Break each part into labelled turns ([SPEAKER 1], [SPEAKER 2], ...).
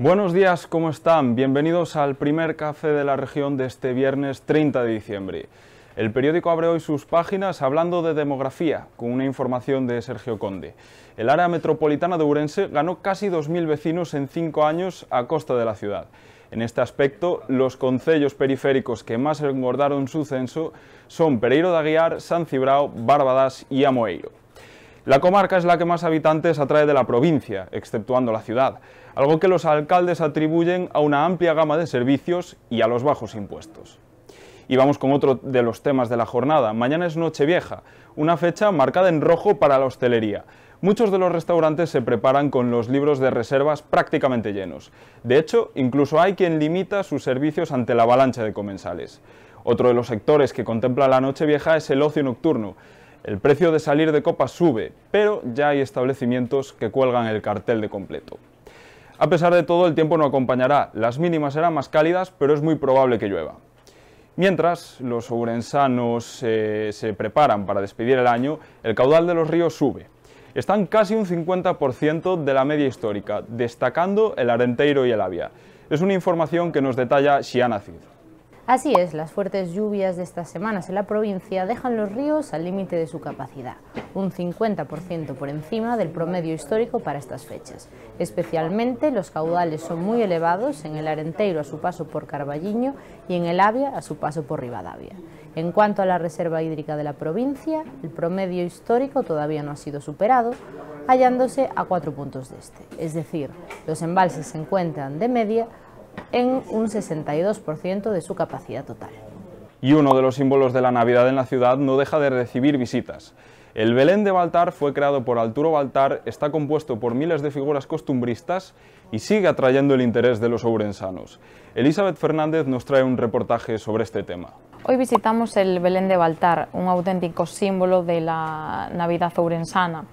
[SPEAKER 1] Buenos días, ¿cómo están? Bienvenidos al primer café de la región de este viernes 30 de diciembre. El periódico abre hoy sus páginas hablando de demografía, con una información de Sergio Conde. El área metropolitana de Urense ganó casi 2.000 vecinos en cinco años a costa de la ciudad. En este aspecto, los concellos periféricos que más engordaron su censo son Pereiro de Aguiar, San Cibrao, Bárbadas y Amoeiro. La comarca es la que más habitantes atrae de la provincia, exceptuando la ciudad, algo que los alcaldes atribuyen a una amplia gama de servicios y a los bajos impuestos. Y vamos con otro de los temas de la jornada. Mañana es Nochevieja, una fecha marcada en rojo para la hostelería. Muchos de los restaurantes se preparan con los libros de reservas prácticamente llenos. De hecho, incluso hay quien limita sus servicios ante la avalancha de comensales. Otro de los sectores que contempla la Nochevieja es el ocio nocturno. El precio de salir de copa sube, pero ya hay establecimientos que cuelgan el cartel de completo. A pesar de todo, el tiempo no acompañará. Las mínimas serán más cálidas, pero es muy probable que llueva. Mientras los ourensanos eh, se preparan para despedir el año, el caudal de los ríos sube. Están casi un 50% de la media histórica, destacando el Arenteiro y el Avia. Es una información que nos detalla ha
[SPEAKER 2] Así es, las fuertes lluvias de estas semanas en la provincia dejan los ríos al límite de su capacidad, un 50% por encima del promedio histórico para estas fechas. Especialmente los caudales son muy elevados en el Arenteiro a su paso por Carballiño y en el Avia a su paso por Rivadavia. En cuanto a la reserva hídrica de la provincia, el promedio histórico todavía no ha sido superado, hallándose a cuatro puntos de este. Es decir, los embalses se encuentran de media en un 62% de su capacidad total.
[SPEAKER 1] Y uno de los símbolos de la Navidad en la ciudad no deja de recibir visitas. El Belén de Baltar fue creado por Arturo Baltar, está compuesto por miles de figuras costumbristas y sigue atrayendo el interés de los ourensanos. Elizabeth Fernández nos trae un reportaje sobre este tema.
[SPEAKER 3] Hoy visitamos el Belén de Baltar, un auténtico símbolo de la Navidad ourensana.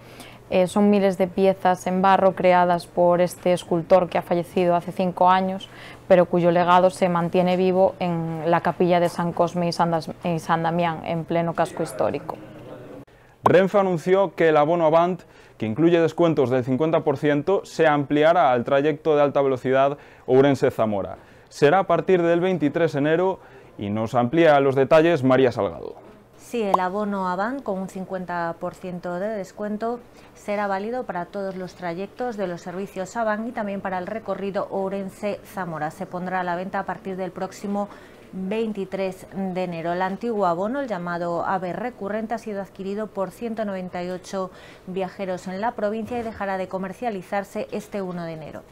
[SPEAKER 3] Eh, son miles de piezas en barro creadas por este escultor que ha fallecido hace cinco años, pero cuyo legado se mantiene vivo en la capilla de San Cosme y San, y San Damián, en pleno casco histórico.
[SPEAKER 1] Renfe anunció que el abono Avant, que incluye descuentos del 50%, se ampliará al trayecto de alta velocidad Ourense-Zamora. Será a partir del 23 de enero y nos amplía los detalles María Salgado.
[SPEAKER 4] Sí, el abono Avan con un 50% de descuento será válido para todos los trayectos de los servicios Avan y también para el recorrido Ourense-Zamora. Se pondrá a la venta a partir del próximo 23 de enero. El antiguo abono, el llamado AVE recurrente, ha sido adquirido por 198 viajeros en la provincia y dejará de comercializarse este 1 de enero.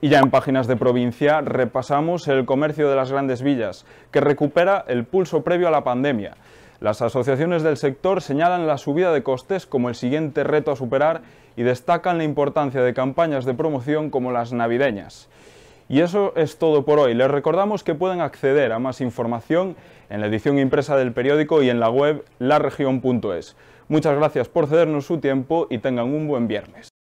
[SPEAKER 1] Y ya en páginas de provincia repasamos el comercio de las grandes villas, que recupera el pulso previo a la pandemia. Las asociaciones del sector señalan la subida de costes como el siguiente reto a superar y destacan la importancia de campañas de promoción como las navideñas. Y eso es todo por hoy. Les recordamos que pueden acceder a más información en la edición impresa del periódico y en la web laregion.es. Muchas gracias por cedernos su tiempo y tengan un buen viernes.